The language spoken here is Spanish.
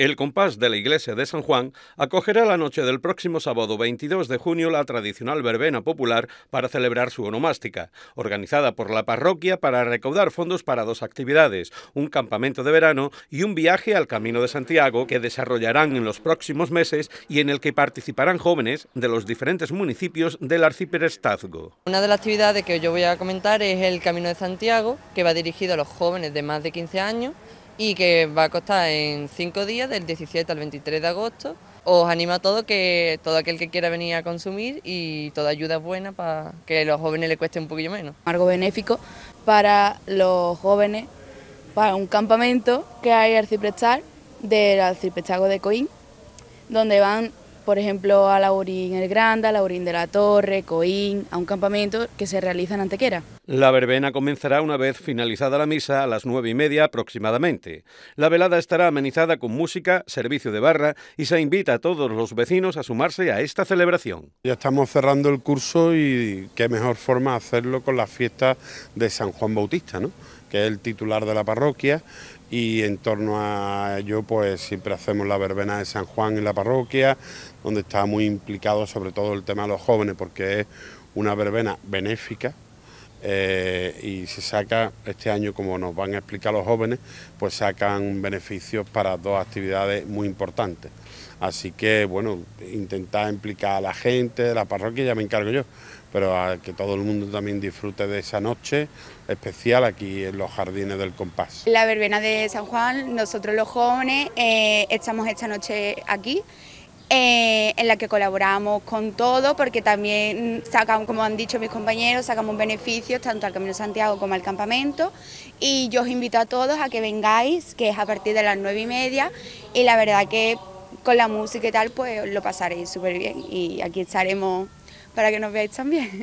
El compás de la iglesia de San Juan acogerá la noche del próximo sábado 22 de junio la tradicional verbena popular para celebrar su onomástica, organizada por la parroquia para recaudar fondos para dos actividades, un campamento de verano y un viaje al Camino de Santiago que desarrollarán en los próximos meses y en el que participarán jóvenes de los diferentes municipios del arciprestazgo. Una de las actividades que yo voy a comentar es el Camino de Santiago, que va dirigido a los jóvenes de más de 15 años y que va a costar en cinco días, del 17 al 23 de agosto. Os animo a todo que todo aquel que quiera venir a consumir y toda ayuda buena para que a los jóvenes les cueste un poquillo menos. Algo benéfico para los jóvenes, para un campamento que hay al Ciprestal, del Ciprestago de Coín, donde van por ejemplo, a Laurín el Grande, a Laurín de la Torre, Coín, a un campamento que se realiza en Antequera. La verbena comenzará una vez finalizada la misa a las nueve y media aproximadamente. La velada estará amenizada con música, servicio de barra y se invita a todos los vecinos a sumarse a esta celebración. Ya estamos cerrando el curso y qué mejor forma hacerlo con la fiesta de San Juan Bautista, ¿no? que es el titular de la parroquia y en torno a ello pues siempre hacemos la verbena de San Juan en la parroquia, donde está muy implicado sobre todo el tema de los jóvenes, porque es una verbena benéfica, eh, y se saca este año, como nos van a explicar los jóvenes, pues sacan beneficios para dos actividades muy importantes. Así que, bueno, intentar implicar a la gente, de la parroquia, ya me encargo yo, pero a que todo el mundo también disfrute de esa noche especial aquí en los jardines del compás. La verbena de San Juan, nosotros los jóvenes eh, estamos esta noche aquí. Eh, en la que colaboramos con todo, porque también sacamos, como han dicho mis compañeros, sacamos beneficios tanto al Camino Santiago como al campamento. Y yo os invito a todos a que vengáis, que es a partir de las nueve y media, y la verdad que con la música y tal, pues lo pasaréis súper bien y aquí estaremos para que nos veáis también.